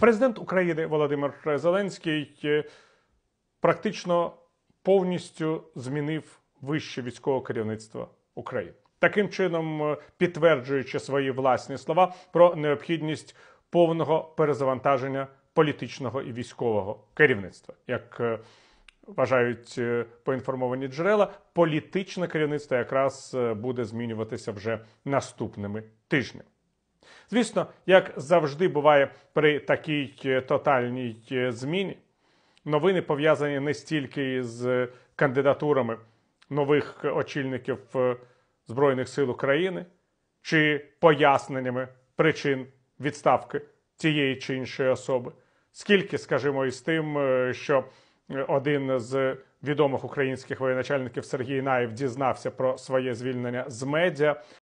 Президент України Володимир Зеленський е, практично повністю змінив вище військове керівництво України, таким чином е, підтверджуючи свої власні слова про необхідність повного перезавантаження політичного і військового керівництва, як е, вважають поінформовані джерела, політичне керівництво якраз буде змінюватися вже наступними тижнями. Звісно, як завжди буває при такій е, тотальній е, зміні, новини пов'язані не стільки з кандидатурами нових очільників е, Збройних сил України чи поясненнями причин відставки тієї чи іншої особи, скільки, скажімо, із тим, що один з Відомих українських воєначальників Сергій Наєв дізнався про своє звільнення з медіа,